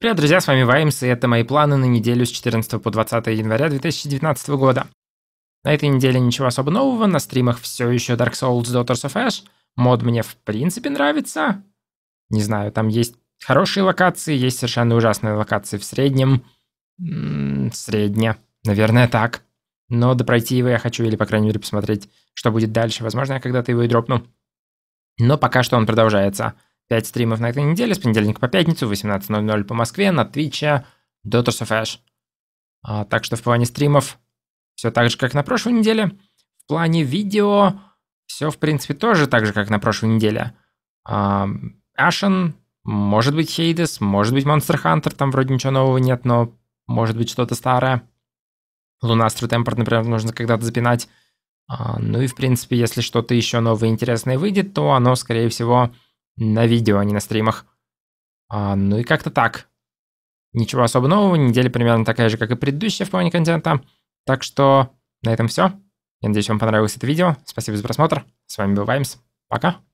Привет, друзья, с вами Ваймс, и это мои планы на неделю с 14 по 20 января 2019 года. На этой неделе ничего особо нового, на стримах все еще Dark Souls Daughters of Ash. Мод мне в принципе нравится. Не знаю, там есть хорошие локации, есть совершенно ужасные локации в среднем. М м-м, -м, средне, наверное, так. Но допройти его я хочу, или, по крайней мере, посмотреть, что будет дальше. Возможно, я когда-то его и дропну. Но пока что он продолжается. 5 стримов на этой неделе, с понедельника по пятницу, 18.00 по Москве, на Твиче, Daughters of Ash. А, так что в плане стримов все так же, как на прошлой неделе. В плане видео все, в принципе, тоже так же, как на прошлой неделе. А, Ashen, может быть, хейдес, может быть, Монстр Хантер там вроде ничего нового нет, но может быть что-то старое. Лунастру Темпорт, например, нужно когда-то запинать. А, ну и, в принципе, если что-то еще новое и интересное выйдет, то оно, скорее всего, на видео, а не на стримах. А, ну и как-то так. Ничего особо нового, неделя примерно такая же, как и предыдущая в плане контента. Так что на этом все. Я надеюсь, вам понравилось это видео. Спасибо за просмотр. С вами был Ваймс. Пока.